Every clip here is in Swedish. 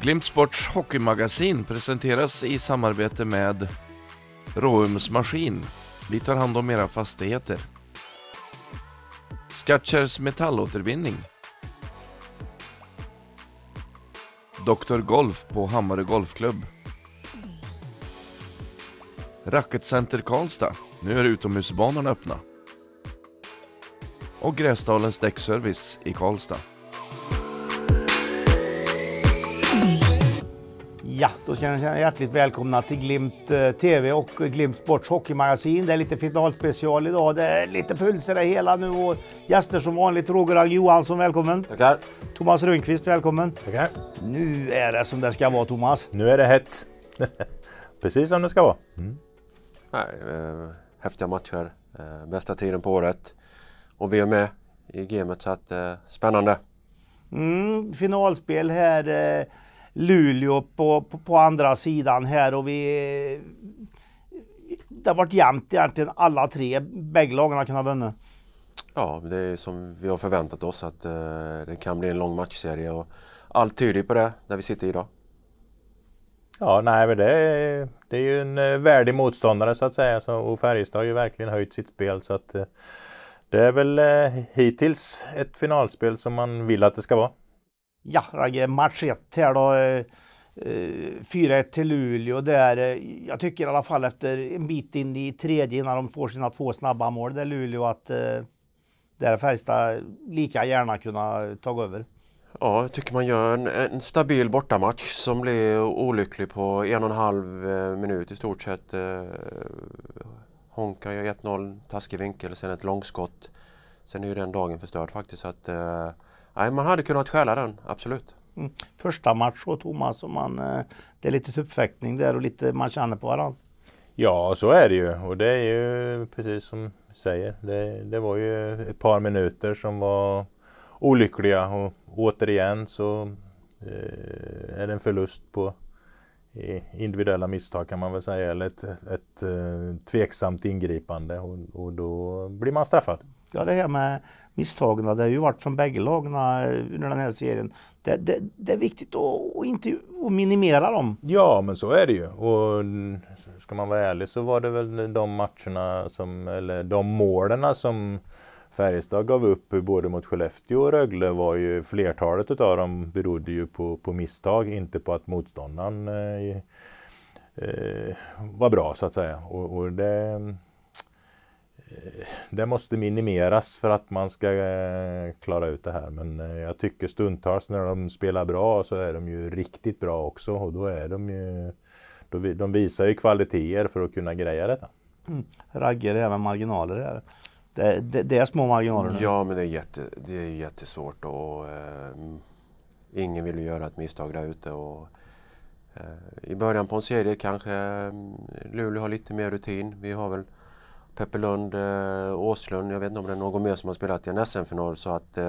Glimtsports hockeymagasin presenteras i samarbete med Råums Maskin. Vi tar hand om era fastigheter. Skattkärrs metallåtervinning. Dr. Golf på Hammarö Golfklubb. Racketcenter Karlstad. Nu är utomhusbanorna öppna. Och Gräsdalens däckservice i Karlstad. Ja, då ska känner jag hjärtligt välkomna till Glimt eh, TV och Glimt Sports hockeymagasin. Det är lite finalspecial idag. Det är lite puls i det hela nu och gäster som vanligt. Roger Ang Johansson, välkommen. Tackar. Thomas Rundqvist, välkommen. Tackar. Nu är det som det ska vara, Thomas. Nu är det hett. Precis som det ska vara. Mm. Nej, eh, häftiga matcher, eh, bästa tiden på året och vi är med i gamet så att eh, spännande. Mm, finalspel här. Eh, Luleå på, på, på andra sidan här och vi... Det har varit jämnt egentligen alla tre. Bägge lagen har kunnat vinna. Ja, det är som vi har förväntat oss att eh, det kan bli en lång matchserie och allt tyder på det där vi sitter idag. Ja, nej men det är, det är ju en eh, värdig motståndare så att säga så, och Färjestad har ju verkligen höjt sitt spel så att eh, det är väl eh, hittills ett finalspel som man vill att det ska vara. Ja, match 1 här då. 4-1 eh, eh, till Luleå där. Jag tycker i alla fall efter en bit in i tredje innan de får sina två snabba mål där Luleå att eh, där Färjestad lika gärna kunna ta över. Ja, jag tycker man gör en, en stabil bortamatch som blir olycklig på en och en halv minut i stort sett. Honka gör 1-0, taskig vinkel, sen ett långskott. Sen är ju den dagen förstörd faktiskt. Så att, Nej, man hade kunnat stjäla den, absolut. Mm. Första match och Thomas, och man, eh, det är lite tuppfäktning där och lite man känner på varandra. Ja, så är det ju. Och det är ju precis som du säger. Det, det var ju ett par minuter som var olyckliga och återigen så eh, är det en förlust på eh, individuella misstag kan man väl säga, eller ett, ett, ett eh, tveksamt ingripande och, och då blir man straffad vanskliga det här med misstagen. Det har ju varit från bägge lagen eh, under den här serien. Det, det, det är viktigt att, inte minimera dem. Ja, men så är det ju. Och mm, ska man vara ärlig så var det väl de matcherna som, eller de målen som Färjestad gav upp både mot Skellefteå och Rögle var ju flertalet av dem berodde ju på, på misstag, inte på att motståndaren eh, eh, var bra så att säga. Och, och det, mm, det måste minimeras för att man ska eh, klara ut det här. Men eh, jag tycker stundtals när de spelar bra så är de ju riktigt bra också och då är de ju... Då, de visar ju kvaliteter för att kunna greja detta. Mm. Raggar även marginaler där. Det, det, det, är små marginaler nu. Ja, men det är, jätte, det är jättesvårt och eh, ingen vill göra ett misstag där ute. Och, eh, I början på en serie kanske mm, Luleå har lite mer rutin. Vi har väl Peppe Lund, eh, Åslund, jag vet inte om det är någon mer som har spelat i en SM-final. Så att eh,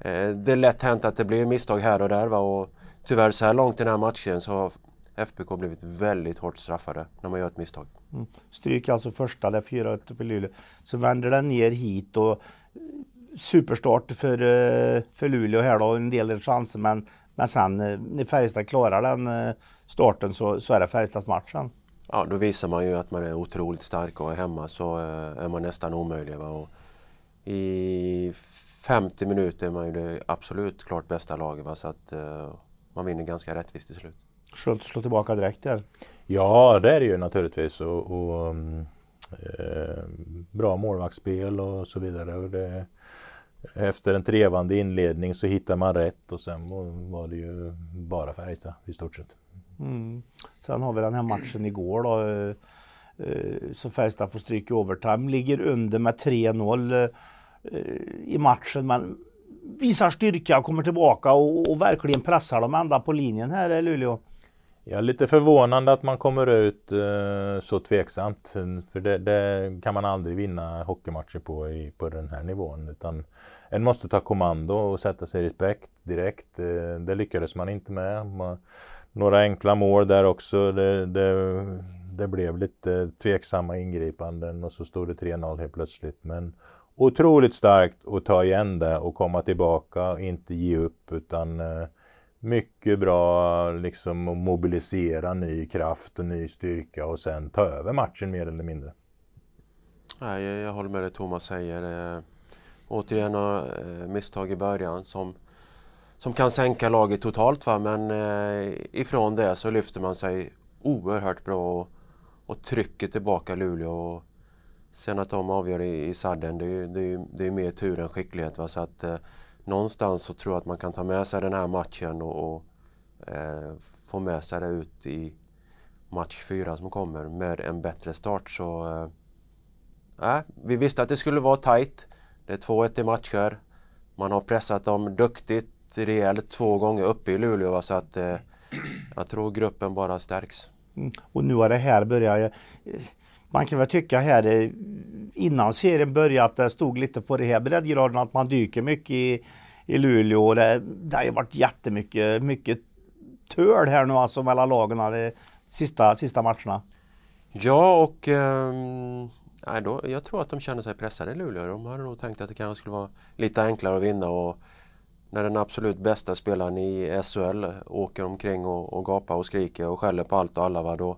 eh, det är lätt hänt att det blir misstag här och där. Va? Och tyvärr så här långt i den här matchen så har FBK blivit väldigt hårt straffade när man gör ett misstag. Mm. Stryk alltså första, där 4-1 i Luleå. Så vänder den ner hit och superstart för, för Luleå här då, en del chanser men, men sen när Färjestad klarar den starten så, så är det Färjestads match sen. Ja, då visar man ju att man är otroligt stark och hemma så eh, är man nästan omöjlig. Va? Och I 50 minuter är man ju det absolut klart bästa laget va? så att eh, man vinner ganska rättvist till slut. Skönt att slå tillbaka direkt där. Ja, det är det ju naturligtvis. Och, och eh, bra målvaktsspel och så vidare. Och det, efter en trevande inledning så hittar man rätt och sen var det ju bara Färjestad i stort sett. Mm. Sen har vi den här matchen igår då. Eh, eh, så Färjestad får stryk i overtime. Ligger under med 3-0 eh, i matchen men visar styrka, och kommer tillbaka och, och verkligen pressar dem ända på linjen här i Luleå. Ja, lite förvånande att man kommer ut så tveksamt. För det, det, kan man aldrig vinna hockeymatcher på i, på den här nivån. Utan en måste ta kommando och sätta sig i respekt direkt. det lyckades man inte med. Man, några enkla mål där också. Det, det, det blev lite tveksamma ingripanden och så stod det 3-0 helt plötsligt. Men otroligt starkt att ta igen det och komma tillbaka och inte ge upp utan eh, mycket bra liksom att mobilisera ny kraft och ny styrka och sen ta över matchen mer eller mindre. jag håller med dig Thomas säger. Återigen några eh, misstag i början som som kan sänka laget totalt. Va? Men eh, ifrån det så lyfter man sig oerhört bra och, och trycker tillbaka Luleå. Och sen att de avgör i, i sadden, det är ju det är, det är mer tur än skicklighet. Va? Så att, eh, någonstans så tror jag att man kan ta med sig den här matchen och, och eh, få med sig det ut i match fyra som kommer med en bättre start. Så, eh, vi visste att det skulle vara tajt. Det är 2-1 i matcher. Man har pressat dem duktigt rejält två gånger uppe i Luleå. Va? Så att, eh, jag tror gruppen bara stärks. Mm. Och nu har det här börjat. Eh, man kan väl tycka här eh, innan serien började att det stod lite på det här breddgraden att man dyker mycket i, i Luleå. Det, det har ju varit jättemycket mycket töl här nu alltså mellan lagen de eh, sista, sista matcherna. Ja och eh, då, jag tror att de känner sig pressade i Luleå. De hade nog tänkt att det kanske skulle vara lite enklare att vinna och när den absolut bästa spelaren i SHL åker omkring och, och gapar och skriker och skäller på allt och alla, va, då,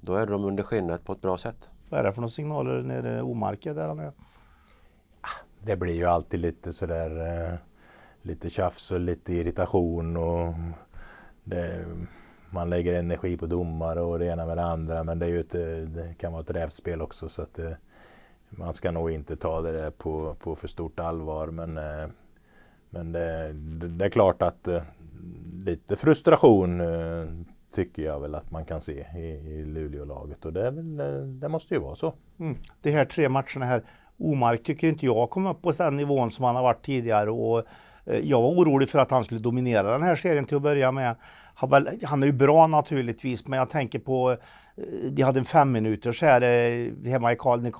då är de under skinnet på ett bra sätt. Vad är det för några signaler nere i Omarke där han är? Ah, det blir ju alltid lite sådär eh, lite tjafs och lite irritation och det, man lägger energi på domare och det ena med det andra men det, är ju ett, eh, det kan vara ett rävspel också så att eh, man ska nog inte ta det där på, på för stort allvar men eh, men det, det, det är klart att eh, lite frustration eh, tycker jag väl att man kan se i, i Luleålaget och det, väl, eh, det, måste ju vara så. Mm. De här tre matcherna här, Omark tycker inte jag kom upp på den nivån som han har varit tidigare och eh, jag var orolig för att han skulle dominera den här serien till att börja med. Han, väl, han är ju bra naturligtvis, men jag tänker på... Eh, de hade en fem minuters här hemma i Karl,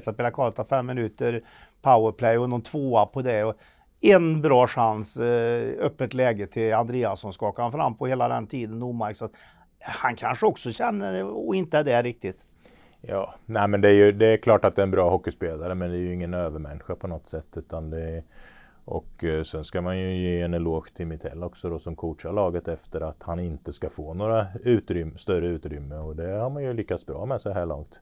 spelade Karlstad fem minuter powerplay och någon tvåa på det. Och en bra chans, eh, öppet läge till Andreas som skakade han fram på hela den tiden omärkt. Så eh, han kanske också känner och inte är där riktigt. Ja, nej men det är ju det är klart att det är en bra hockeyspelare men det är ju ingen övermänniska på något sätt. Utan det är, och eh, sen ska man ju ge en eloge till Mitell också då som coachar laget efter att han inte ska få några utrymme, större utrymme och det har man ju lyckats bra med så här långt.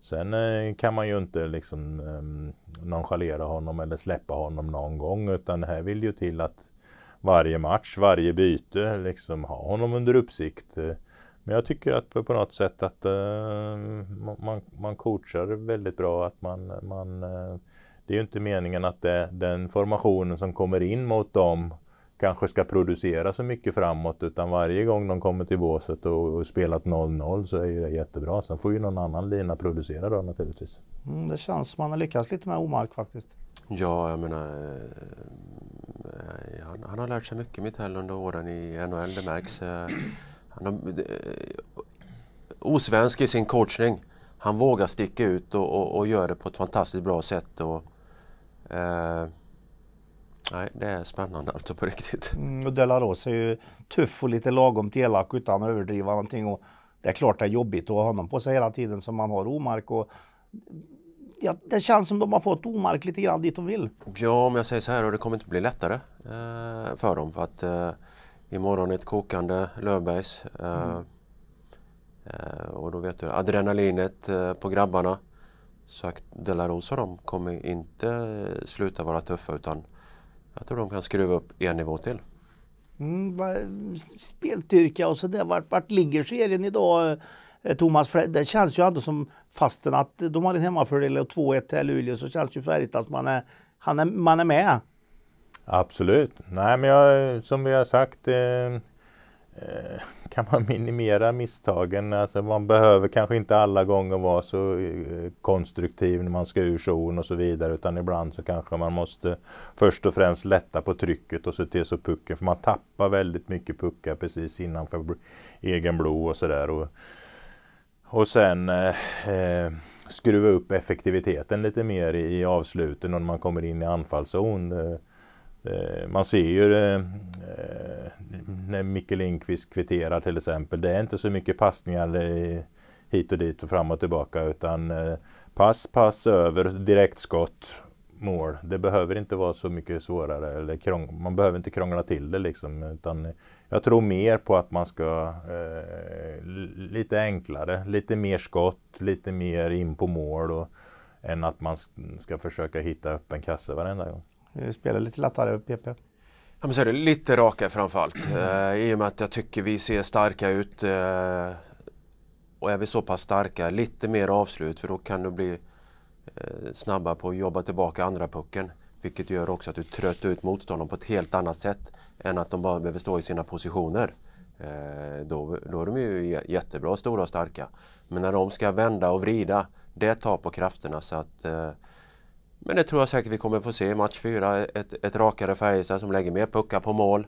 Sen kan man ju inte liksom ehm, nonchalera honom eller släppa honom någon gång. Utan här vill ju till att varje match, varje byte, liksom ha honom under uppsikt. Men jag tycker att på något sätt att eh, man, man coachar väldigt bra. att man, man eh, Det är ju inte meningen att det, den formationen som kommer in mot dem kanske ska producera så mycket framåt utan varje gång de kommer till båset och, och spelat 0-0 så är det jättebra. Sen får ju någon annan lina producera då naturligtvis. Mm, det känns som att man har lyckats lite med Omark faktiskt. Ja, jag menar eh, han, han, har lärt sig mycket Mitell under åren i NHL, det märks. Eh, han har, eh, osvensk i sin coachning. Han vågar sticka ut och, och, och gör det på ett fantastiskt bra sätt. Och, eh, Nej, det är spännande alltså på riktigt. Mm, och Delaros är ju tuff och lite lagom elak utan att överdriva någonting. Och det är klart det är jobbigt att ha honom på sig hela tiden som man har Omark. Och, ja, det känns som de har fått Omark lite grann dit de vill. Ja, om jag säger så här, och det kommer inte bli lättare eh, för dem. För att eh, imorgon är ett kokande Löfbergs. Eh, mm. och då vet du, adrenalinet eh, på grabbarna. Så att Delaros och de kommer inte sluta vara tuffa utan jag tror de kan skruva upp en nivå till. Mm, speltyrka och sådär. Vart, vart ligger serien idag? Eh, Thomas, det känns ju ändå som, fastän att de har en hemmafördel och 2-1 till Luleå, så känns ju Färjestad att man är, han är, man är med. Absolut. Nej, men jag, som vi har sagt, eh, eh, kan man minimera misstagen. Alltså man behöver kanske inte alla gånger vara så eh, konstruktiv när man ska ur zon och så vidare utan ibland så kanske man måste först och främst lätta på trycket och se till så pucken, för man tappar väldigt mycket puckar precis innanför egen blå och sådär. Och, och sen eh, eh, skruva upp effektiviteten lite mer i, avsluten och när man kommer in i anfallszon. Eh, eh man ser ju eh, när Micke Lindqvist kvitterar till exempel. Det är inte så mycket passningar eh, hit och dit och fram och tillbaka utan eh, pass, pass, över, direktskott, mål. Det behöver inte vara så mycket svårare eller krång, man behöver inte krångla till det liksom. Utan jag tror mer på att man ska eh, lite enklare, lite mer skott, lite mer in på mål och, än att man ska försöka hitta öppen kasse varenda gång. Du spelar lite lättare PP. Ja, men så är det, lite raka framförallt. Eh, I och med att jag tycker vi ser starka ut. Eh, och är vi så pass starka, lite mer avslut för då kan du bli eh, snabbare på att jobba tillbaka andra pucken. Vilket gör också att du tröttar ut motståndaren på ett helt annat sätt än att de bara behöver stå i sina positioner. Eh, då, då är de ju jättebra, stora och starka. Men när de ska vända och vrida, det tar på krafterna. så att eh, men det tror jag säkert vi kommer få se i match fyra, Ett, ett rakare Färjestad som lägger mer puckar på mål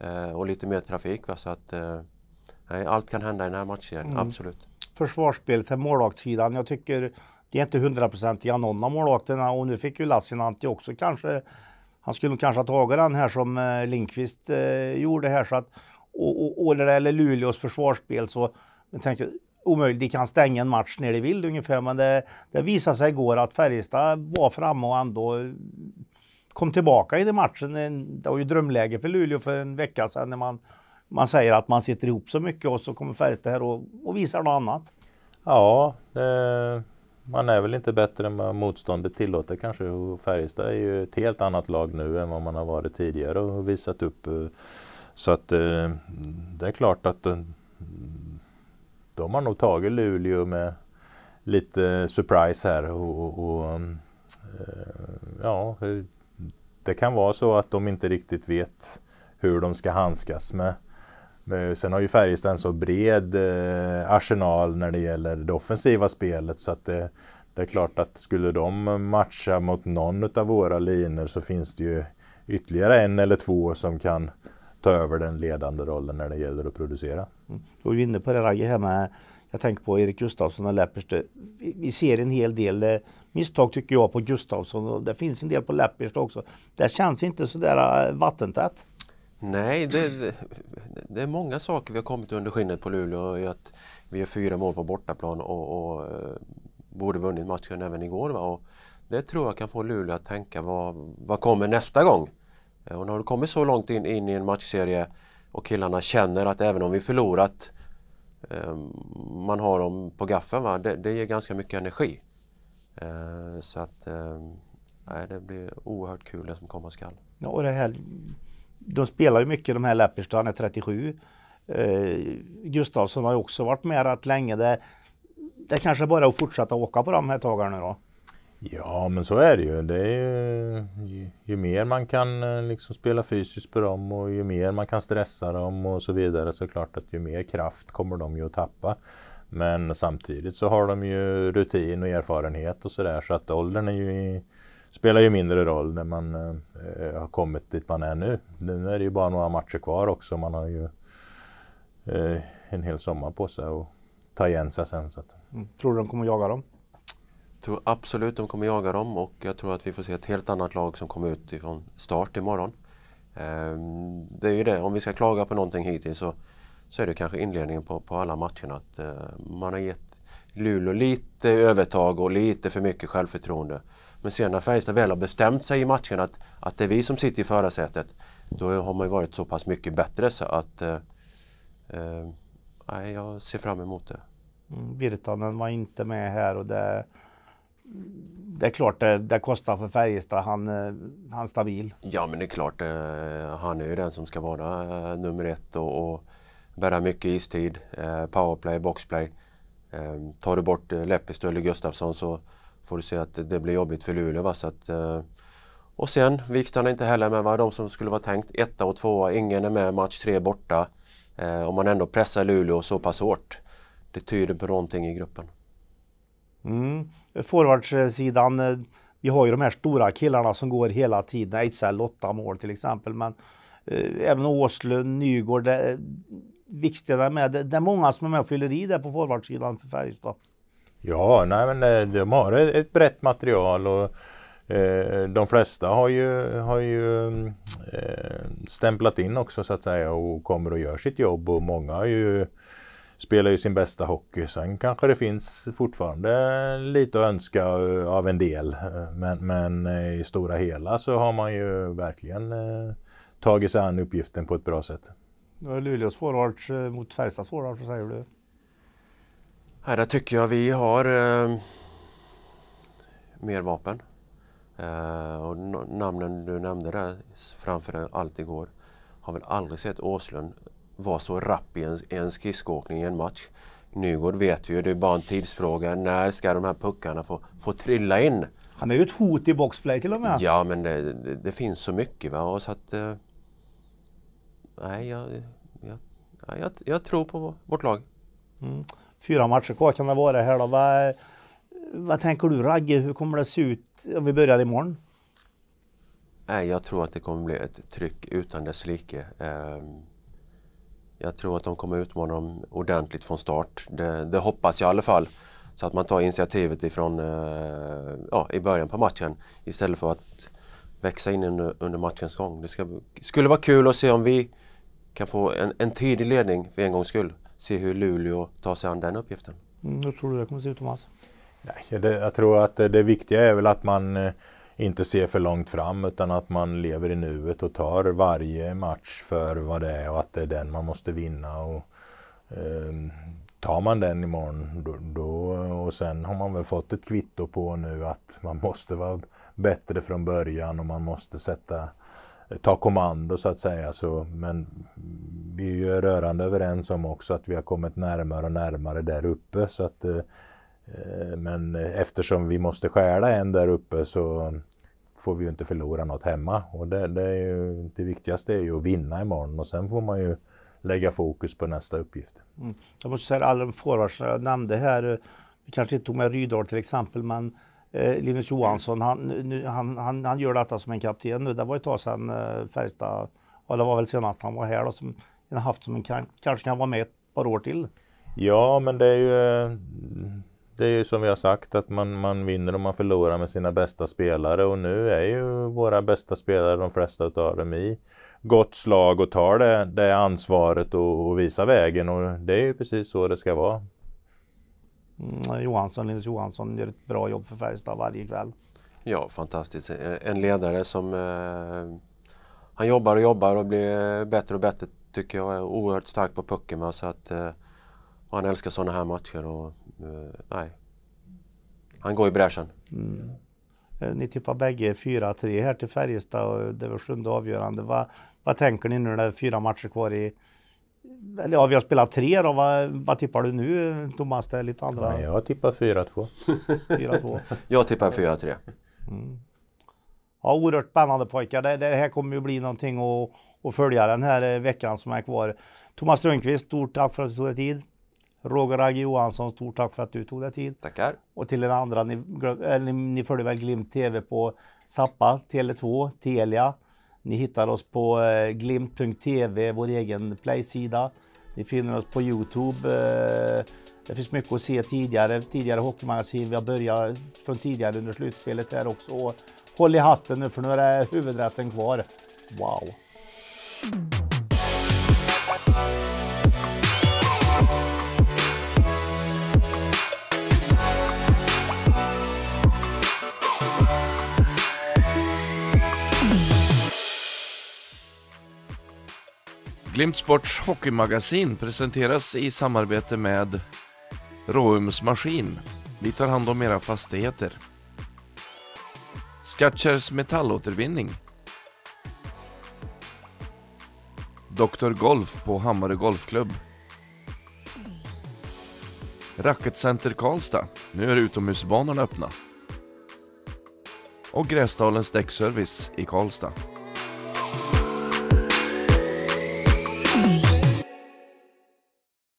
eh, och lite mer trafik. Va? Så att, eh, allt kan hända i den här matchserien, mm. absolut. Försvarsspelet på målvaktssidan. Jag tycker det är inte hundraprocentiga någon av målvakterna och nu fick ju Lassinantti också kanske han skulle kanske ha tagit den här som eh, Lindqvist eh, gjorde här. Så att, och, och, och, gäller Luleås försvarsspel så jag tänkte omöjligt. De kan stänga en match när de vill ungefär, men det, det visade sig igår att Färjestad var framme och ändå eh, kom tillbaka i den matchen. Det var ju drömläge för Luleå för en vecka sedan när man, man säger att man sitter ihop så mycket och så kommer Färjestad här och, och visar något annat. Ja, det, man är väl inte bättre än vad motståndet tillåter kanske. Och Färjestad är ju ett helt annat lag nu än vad man har varit tidigare och visat upp. Eh, så att eh, det är klart att de har nog tagit Luleå med lite surprise här. Och, och, och mm, eh, ja, det kan vara så att de inte riktigt vet hur de ska handskas med. Sen har ju Färjestad en så bred eh, arsenal när det gäller det offensiva spelet så att det, det är klart att skulle de matcha mot någon av våra linor så finns det ju ytterligare en eller två som kan ta över den ledande rollen när det gäller att producera. Du var ju inne på det här med, jag tänker på Erik Gustafsson och Läpperstö. Vi, vi ser en hel del eh, misstag tycker jag på Gustafsson och det finns en del på Läpperstö också. Det känns inte sådär eh, vattentätt. Nej, det, det, är många saker vi har kommit under skinnet på Luleå. Att vi gör fyra mål på bortaplan och, och eh, borde vunnit matchen även igår. Va? Och det tror jag kan få Luleå att tänka, vad, vad kommer nästa gång? Och när du kommer så långt in, in i en matchserie och killarna känner att även om vi förlorat, eh, man har dem på gaffeln, Det, det ger ganska mycket energi. Eh, så att eh, det blir oerhört kul det som komma skall. Ja, och det här, de spelar ju mycket de här han är 37. Eh, Gustavsson har ju också varit med rätt länge. Det, det kanske bara är att fortsätta åka på de här tagarna då? Ja, men så är det ju. Det är ju, ju, ju mer man kan eh, liksom spela fysiskt på dem och ju mer man kan stressa dem och så vidare så är det klart att ju mer kraft kommer de ju att tappa. Men samtidigt så har de ju rutin och erfarenhet och sådär så att åldern är ju i, spelar ju mindre roll när man eh, eh, har kommit dit man är nu. Nu är det ju bara några matcher kvar också. Man har ju eh, en hel sommar på sig att ta igen sig sen. Så att... mm. Tror du de kommer jaga dem? tror absolut de kommer jaga dem och jag tror att vi får se ett helt annat lag som kommer ut ifrån start imorgon. Ehm, det är ju det, om vi ska klaga på någonting hittills så, så är det kanske inledningen på, på alla matcherna. Att eh, man har gett Luleå lite övertag och lite för mycket självförtroende. Men sen när Färjestad väl har bestämt sig i matchen att, att det är vi som sitter i förarsätet, då har man ju varit så pass mycket bättre så att eh, eh, jag ser fram emot det. Mm, Virtanen var inte med här och det det är klart det, det kostar för Färjestad. Han, eh, han är stabil. Ja, men det är klart. Eh, han är ju den som ska vara eh, nummer ett och, och bära mycket istid. Powerplay, boxplay. Ehm, tar du bort Läppistö eller Gustafsson så får du se att det blir jobbigt för Luleå. Va? Så att, och sen, Vikstrand är inte heller med. Va? De som skulle vara tänkt etta och tvåa, ingen är med. Match tre borta. Om man ändå pressar Luleå så pass hårt. Det tyder på någonting i gruppen. Mm. Forwardsidan, eh, vi har ju de här stora killarna som går hela tiden. Ejdsell, åtta mål till exempel. Men eh, även Åslund, Nygård, det, eh, Vikstena med. Det, det är många som är med och fyller i där på forwardssidan för Färjestad. Ja, nej men eh, de har ett brett material och eh, de flesta har ju, har ju eh, stämplat in också så att säga och kommer och gör sitt jobb och många har ju spelar ju sin bästa hockey. Sen kanske det finns fortfarande lite att önska eh, av en del. Eh, men, men eh, i stora hela så har man ju verkligen tagit sig an uppgiften på ett bra sätt. Det är Luleås forwards mot Färjestads forwards, vad säger du? Här, där tycker jag vi har eh, mer vapen. Eh, och namnen du nämnde där framför allt igår har väl aldrig sett Åslund vara så rapp i en, en skridskoåkning i en match. Nygård vet vi ju, det är bara en tidsfråga. När ska de här puckarna få, få trilla in? Han är ju ett hot i boxplay till och med. Ja, men det, det, det finns så mycket. Va? Och så att, eh, nej, jag, jag, jag, jag, tror på vårt lag. Mm. Fyra matcher kvar kan det vara här då. Vad, vad tänker du Ragge, hur kommer det se ut om vi börjar imorgon? Nej, jag tror att det kommer bli ett tryck utan dess like. Eh, jag tror att de kommer utmana dem ordentligt från start. Det, det, hoppas jag i alla fall. Så att man tar initiativet ifrån eh, ja, i början på matchen istället för att växa in under, under matchens gång. Det ska, skulle vara kul att se om vi kan få en, en tidig ledning för en gångs skull. Se hur Luleå tar sig an den uppgiften. Mm, hur tror du det kommer se ut Tomas? Nej, det, jag tror att det viktiga är väl att man eh, inte ser för långt fram utan att man lever i nuet och tar varje match för vad det är och att det är den man måste vinna. Och, eh, tar man den imorgon då, då, och sen har man väl fått ett kvitto på nu att man måste vara bättre från början och man måste sätta ta kommando så att säga. Så, men vi är ju rörande överens om också att vi har kommit närmare och närmare där uppe. Så att, eh, men eftersom vi måste stjäla en där uppe så får vi ju inte förlora något hemma. Och det, det, ju, det viktigaste är ju att vinna imorgon och sen får man ju lägga fokus på nästa uppgift. Mm. Jag måste säga alla de forwards jag nämnde här, eh, vi kanske inte tog med Rydahl till exempel, men eh, Linus Johansson, han, nu, han, han, han gör detta som en kapten nu. Det var ett tag sedan eh, Färjestad, eller var väl senast han var här då, som han haft som en kanske kan vara med ett par år till. Ja, men det är ju eh, det är ju som vi har sagt att man, man vinner och man förlorar med sina bästa spelare och nu är ju våra bästa spelare, de flesta utav dem, i gott slag och tar det, det ansvaret och, och visar vägen och det är ju precis så det ska vara. Mm, Johansson, Linus Johansson gör ett bra jobb för Färjestad varje kväll. Ja, fantastiskt. E, en ledare som eh, han jobbar och jobbar och blir eh, bättre och bättre tycker jag är oerhört stark på pucken Så att, eh, och han älskar sådana här matcher. Och, eh, nej. Han går i bräschen. Mm. Eh, ni tippar bägge 4-3 här till Färjestad och det var sjunde avgörande. Vad, vad tänker ni nu när det är fyra matcher kvar i... Eller ja, vi har spelat tre då. Vad, vad tippar du nu Thomas? Det är lite andra... Ja, jag tippar 4-2. 4-2. jag tippar 4-3. Mm. Ja, oerhört spännande pojkar. Det, det, här kommer ju bli någonting att, att följa den här eh, veckan som är kvar. Thomas Rönnqvist, stort tack för att du tog dig tid. Roger Agge Johansson, stort tack för att du tog dig tid. Tackar. Och till er andra, ni, eh, ni, ni följer väl Glimt TV på Zappa, Tele2, Telia. Ni hittar oss på eh, glimt.tv, vår egen playsida. Ni finner oss på Youtube. Eh, det finns mycket att se tidigare, tidigare hockeymagasin. Vi har börjat från tidigare under slutspelet här också. Och håll i hatten nu för nu är huvudrätten kvar. Wow! Glimt Sports hockeymagasin presenteras i samarbete med Råums Maskin. Vi tar hand om era fastigheter. Skatchers metallåtervinning. Dr Golf på Hammarö Golfklubb. Racketcenter Karlstad. Nu är utomhusbanorna öppna. Och Gräsdalens däckservice i Karlstad.